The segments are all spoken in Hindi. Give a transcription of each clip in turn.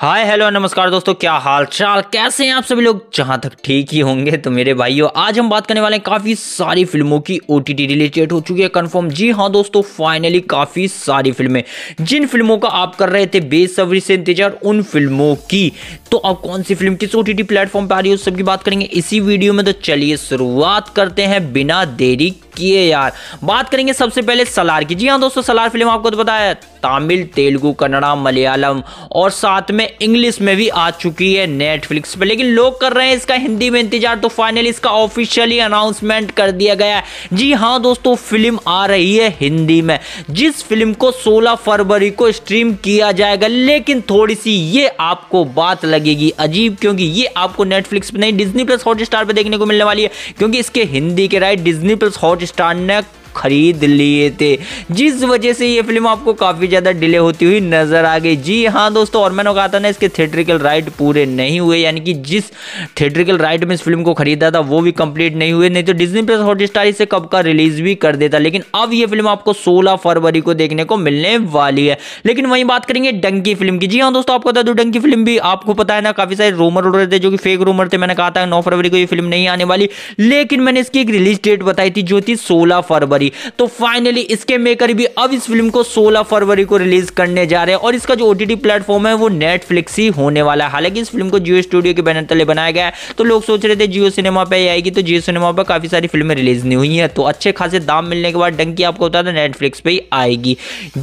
हाय हेलो नमस्कार दोस्तों क्या हाल चाल कैसे हैं आप सभी लोग जहां तक ठीक ही होंगे तो मेरे भाइयों आज हम बात करने वाले हैं काफ़ी सारी फिल्मों की ओ रिलेटेड हो चुकी है कंफर्म जी हां दोस्तों फाइनली काफ़ी सारी फिल्में जिन फिल्मों का आप कर रहे थे बेसब्री से इंतजार उन फिल्मों की तो अब कौन सी फिल्म किस ओ टी टी प्लेटफॉर्म पर आ रही है उस सबकी बात करेंगे इसी वीडियो में तो चलिए शुरुआत करते हैं बिना देरी किए यार बात करेंगे सबसे पहले सलार की जी हाँ दोस्तों सलार फिल्म आपको तो बताया तमिल तेलुगु कन्नड़ा मलयालम और साथ में इंग्लिश में भी आ चुकी है नेटफ्लिक्स पर लेकिन लोग कर रहे हैं इसका हिंदी में इंतजार तो फाइनली इसका ऑफिशियली अनाउंसमेंट कर दिया गया जी हाँ दोस्तों फिल्म आ रही है हिंदी में जिस फिल्म को 16 फरवरी को स्ट्रीम किया जाएगा लेकिन थोड़ी सी ये आपको बात लगेगी अजीब क्योंकि ये आपको नेटफ्लिक्स पर नहीं डिजनी प्लस हॉट पर देखने को मिलने वाली है क्योंकि इसके हिंदी के राइट डिजनी प्लस हॉट ने खरीद लिए थे जिस वजह से ये फिल्म आपको काफ़ी ज़्यादा डिले होती हुई नज़र आ गई जी हाँ दोस्तों और मैंने कहा था ना इसके थिएट्रिकल राइट पूरे नहीं हुए यानी कि जिस थिएट्रिकल राइट में इस फिल्म को खरीदा था वो भी कंप्लीट नहीं हुए नहीं तो डिज्नी प्लस हॉटस्टार इसे कब का रिलीज भी कर देता लेकिन अब ये फिल्म आपको सोलह फरवरी को देखने को मिलने वाली है लेकिन वहीं बात करेंगे डंकी फिल्म की जी हाँ दोस्तों आपको बता दो डंकी फिल्म भी आपको पता है ना काफ़ी सारे रूमर उड़ रहे थे जो कि फेक रूमर थे मैंने कहा था नौ फरवरी को ये फिल्म नहीं आने वाली लेकिन मैंने इसकी एक रिलीज डेट बताई थी जो थी सोलह फरवरी फरवरी तो फाइनली इसके मेकर भी अब इस फिल्म को 16 फरवरी को रिलीज करने जा रहे हैं और इसका जो ओ टी प्लेटफॉर्म है वो नेटफ्लिक्स ही होने वाला है हालांकि इस फिल्म को जियो स्टूडियो के बैनर तले बनाया गया है तो लोग सोच रहे थे जियो सिनेमा पर ही आएगी तो जियो सिनेमा पर काफी सारी फिल्में रिलीज नहीं हुई हैं तो अच्छे खासे दाम मिलने के बाद डंकी आपको बता दें नेटफ्लिक्स पर ही आएगी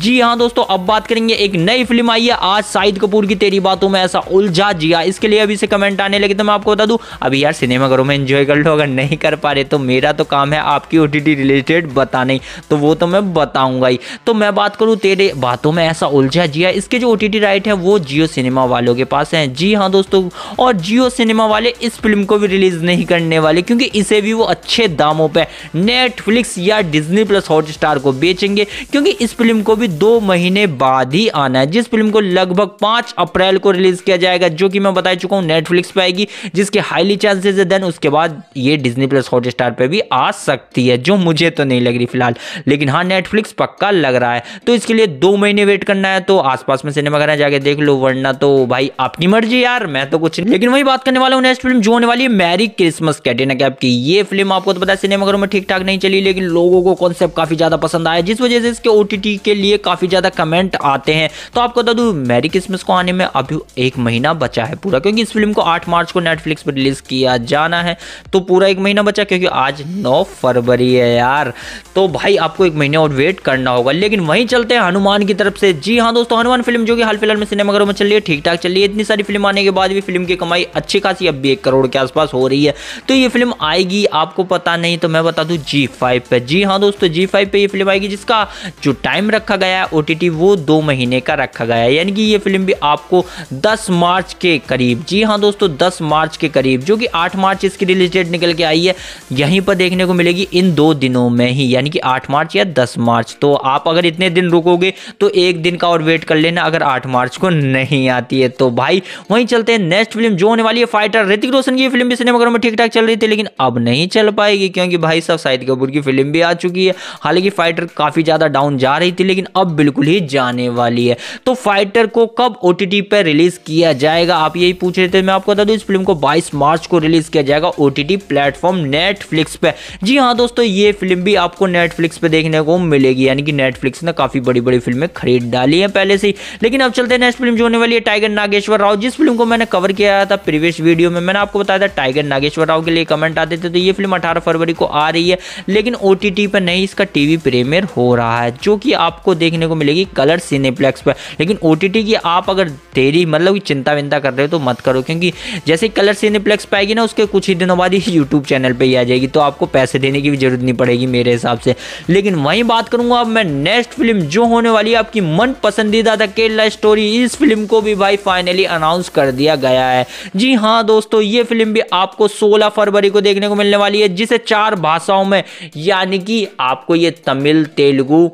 जी हाँ दोस्तों अब बात करेंगे एक नई फिल्म आई है आज शाहिद कपूर की तेरी बातों में ऐसा उलझा जिया हाँ, इसके लिए अभी से कमेंट आने लगे तो मैं आपको बता दूं अभी यार सिनेमा घरों में एंजॉय कर लो अगर नहीं कर पा रहे तो मेरा तो काम है आपकी ओटीटी रिलेटेड बताने तो वो तो मैं बताऊंगा ही तो मैं बात करूं तेरे बातों में ऐसा उलझा जिया इसके जो ओ राइट है वो जियो सिनेमा वालों के पास हैं जी हाँ दोस्तों और जियो सिनेमा वाले इस फिल्म को भी रिलीज़ नहीं करने वाले क्योंकि इसे भी वो अच्छे दामों पर नेटफ्लिक्स या डिजनी प्लस हॉट को बेचेंगे क्योंकि इस फिल्म को भी दो महीने बाद ही आना है जिस फिल्म को लगभग पांच अप्रैल को रिलीज़ किया जाएगा जो कि मैं बता चुका हूं नेटफ्लिक्स पर आएगी जिसके हाईली चांसेस है देन उसके बाद ये डिज्नी प्लस हॉटस्टार पे भी आ सकती है जो मुझे तो नहीं लगे लग रही फिलहाल लेकिन हाँ नेटफ्लिक्स पक्का लग रहा है तो इसके लिए दो महीने वेट करना है तो आसपास में सिनेमा घर जाके देख लो वरना तो भाई अपनी मर्जी यार मैं तो कुछ लेकिन वही बात करने वाला हूँ नेक्स्ट फिल्म जो होने वाली है मैरी क्रिसमस कैटेना कैप की ये फिल्म आपको तो पता है सिनेमाघरों में ठीक ठाक नहीं चली लेकिन लोगों को कॉन्सेप्ट काफी ज्यादा पसंद आया जिस वजह से इसके ओ के लिए काफी ज्यादा कमेंट आते हैं तो आपको बता दू मैरी क्रिसमस को आने में अभी एक महीना बचा है पूरा क्योंकि इस फिल्म को आठ मार्च को नेटफ्लिक्स पर रिलीज किया जाना है तो पूरा एक महीना बचा क्योंकि आज नौ फरवरी है यार तो भाई आपको एक महीने और वेट करना होगा लेकिन वहीं चलते हैं हनुमान की तरफ से जी हाँ दोस्तों हनुमान फिल्म जो कि हाल फिलहाल में सिनेमाघरों में चल रही है ठीक ठाक चल रही है इतनी सारी फिल्म आने के बाद भी फिल्म की कमाई अच्छी खासी अब भी एक करोड़ के आसपास हो रही है तो ये फिल्म आएगी आपको पता नहीं तो मैं बता दूँ जी फाइव पर जी हाँ दोस्तों जी फाइव पर ये फिल्म आएगी जिसका जो टाइम रखा गया है ओ वो दो महीने का रखा गया है यानी कि ये फिल्म भी आपको दस मार्च के करीब जी हाँ दोस्तों दस मार्च के करीब जो कि आठ मार्च इसकी रिलीज डेट निकल के आई है यहीं पर देखने को मिलेगी इन दो दिनों में ही यानी यानी कि आठ मार्च या दस मार्च तो आप अगर इतने दिन रुकोगे तो एक दिन का और वेट कर लेना अगर आठ मार्च को नहीं आती है तो भाई वहीं चलते हैं नेक्स्ट फिल्म जो होने वाली है फाइटर ऋतिक रोशन की फिल्म भी सिनेमाघरों में ठीक ठाक चल रही थी लेकिन अब नहीं चल पाएगी क्योंकि भाई साहब शाहिद कपूर की फिल्म भी आ चुकी है हालांकि फाइटर काफ़ी ज़्यादा डाउन जा रही थी लेकिन अब बिल्कुल ही जाने वाली है तो फाइटर को कब ओ टी रिलीज़ किया जाएगा आप यही पूछ रहे थे मैं आपको बता दूँ इस फिल्म को बाईस मार्च को रिलीज़ किया जाएगा ओ टी प्लेटफॉर्म नेटफ्लिक्स पर जी हाँ दोस्तों ये फिल्म भी आपको नेटफ्लिक्स पे देखने को मिलेगी यानी कि नेटफ्लिक्स ने काफ़ी बड़ी बड़ी फिल्में खरीद डाली है पहले से ही लेकिन अब चलते हैं नेक्स्ट फिल्म जो होने वाली है टाइगर नागेश्वर राव जिस फिल्म को मैंने कवर किया था प्रीवियस वीडियो में मैंने आपको बताया था टाइगर नागेश्वर राव के लिए कमेंट आते थे तो ये फिल्म अठारह फरवरी को आ रही है लेकिन ओ पर नहीं इसका टीवी प्रीमियर हो रहा है जो कि आपको देखने को मिलेगी कलर सिनेप्लेक्स पर लेकिन ओ की आप अगर देरी मतलब चिंता विंता कर रहे हो तो मत करो क्योंकि जैसे कलर सिनेप्लेक्स पाएगी ना उसके कुछ ही दिनों बाद ही यूट्यूब चैनल पर ही आ जाएगी तो आपको पैसे देने की भी जरूरत नहीं पड़ेगी मेरे हिसाब से लेकिन वहीं बात करूंगा अब मैं नेक्स्ट फिल्म जो होने वाली है आपकी मन पसंदीदा द केरला स्टोरी इस फिल्म को भी भाई फाइनली अनाउंस कर दिया गया है जी हाँ दोस्तों ये फिल्म भी आपको सोलह फरवरी को देखने को मिलने वाली है जिसे चार भाषाओं में यानी कि आपको ये तमिल तेलुगु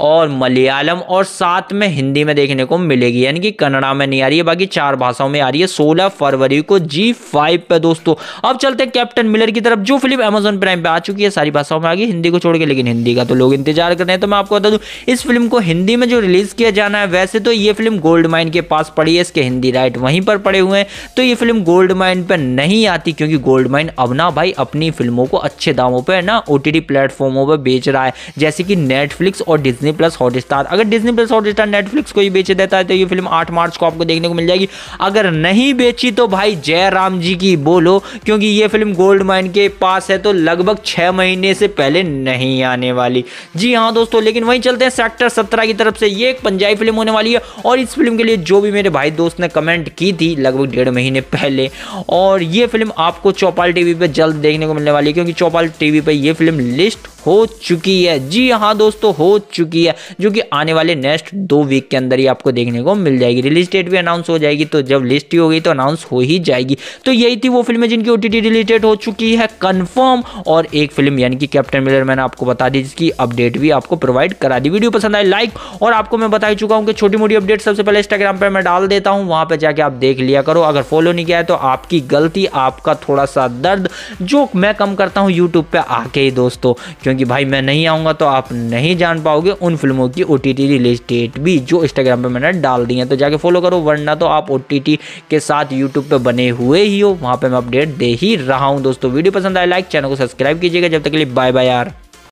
और मलयालम और साथ में हिंदी में देखने को मिलेगी यानी कि कन्नड़ा में नहीं आ रही है बाकी चार भाषाओं में आ रही है सोलह फरवरी को जी फाइव पे दोस्तों अब चलते हैं कैप्टन मिलर की तरफ जो फिल्म अमेजोन प्राइम पे आ चुकी है सारी भाषाओं में आ गई हिंदी को छोड़ के लेकिन हिंदी का तो लोग इंतजार कर रहे हैं तो मैं आपको बता दूं इस फिल्म को हिंदी में जो रिलीज किया जाना है वैसे तो ये फिल्म गोल्ड माइन के पास पड़ी है इसके हिंदी राइट वहीं पर पड़े हुए हैं तो ये फिल्म गोल्ड माइन पर नहीं आती क्योंकि गोल्ड माइन अब ना भाई अपनी फिल्मों को अच्छे दामों पर ना ओ प्लेटफॉर्मों पर बेच रहा है जैसे कि नेटफ्लिक्स और Disney Disney plus hotstar अगर Disney plus hotstar Netflix को ही बेच देता है तो ये फिल्म आठ मार्च को आपको देखने को मिल जाएगी अगर नहीं बेची तो भाई जयराम जी की बोलो क्योंकि ये फिल्म गोल्ड माइन के पास है तो लगभग छह महीने से पहले नहीं आने वाली जी हाँ दोस्तों लेकिन वहीं चलते हैं सेक्टर सत्रह की तरफ से ये एक पंजाबी फिल्म होने वाली है और इस फिल्म के लिए जो भी मेरे भाई दोस्त ने कमेंट की थी लगभग डेढ़ महीने पहले और ये फिल्म आपको चौपाल टीवी पर जल्द देखने को मिलने वाली है क्योंकि चौपाल टीवी पर यह फिल्म लिस्ट हो चुकी है जी हाँ दोस्तों हो चुकी है जो कि आने वाले नेक्स्ट दो वीक के अंदर ही आपको देखने को मिल जाएगी रिलीज डेट भी अनाउंस हो जाएगी तो जब लिस्ट ही होगी तो अनाउंस हो ही जाएगी तो यही थी वो फिल्म जिनकी ओ रिलेटेड हो चुकी है कन्फर्म और एक फिल्म यानी कि कैप्टन मिलर मैंने आपको बता दी जिसकी अपडेट भी आपको प्रोवाइड करा दी वीडियो पसंद आए लाइक और आपको मैं बता ही चुका हूँ कि छोटी मोटी अपडेट सबसे पहले इंस्टाग्राम पर मैं डाल देता हूँ वहाँ पर जाके आप देख लिया करो अगर फॉलो नहीं किया है तो आपकी गलती आपका थोड़ा सा दर्द जो मैं कम करता हूँ यूट्यूब पर आके ही दोस्तों क्योंकि भाई मैं नहीं आऊँगा तो आप नहीं जान पाओगे उन फिल्मों की ओ रिलीज डेट भी जो इंस्टाग्राम पर मैंने डाल दी है तो जाके फॉलो करो वरना तो आप ओ के साथ यूट्यूब पर बने हुए ही हो वहाँ पर मैं अपडेट दे ही रहा हूँ दोस्तों वीडियो पसंद आए लाइक चैनल को सब्सक्राइब कीजिएगा जब तक के लिए बाय बाय यार